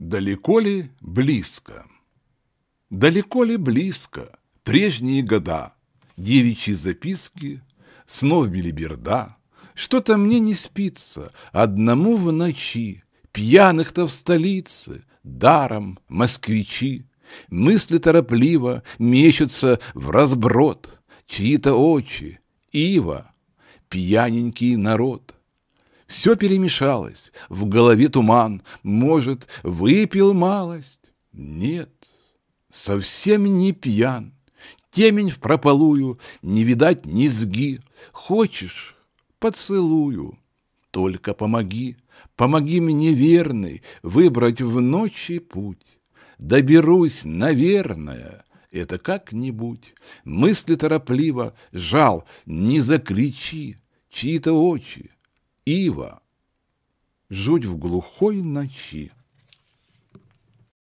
Далеко ли близко? Далеко ли близко? Прежние года, девичьи записки, снов билиберда. Что-то мне не спится, одному в ночи, Пьяных-то в столице, даром москвичи. Мысли торопливо мечутся в разброд, Чьи-то очи, ива, пьяненький народ. Все перемешалось, в голове туман. Может, выпил малость? Нет, совсем не пьян. Темень в прополую, не видать низги. Хочешь, поцелую, только помоги. Помоги мне, верный, выбрать в ночи путь. Доберусь, наверное, это как-нибудь. Мысли торопливо, жал, не закричи, чьи-то очи ива. Жуть в глухой ночи.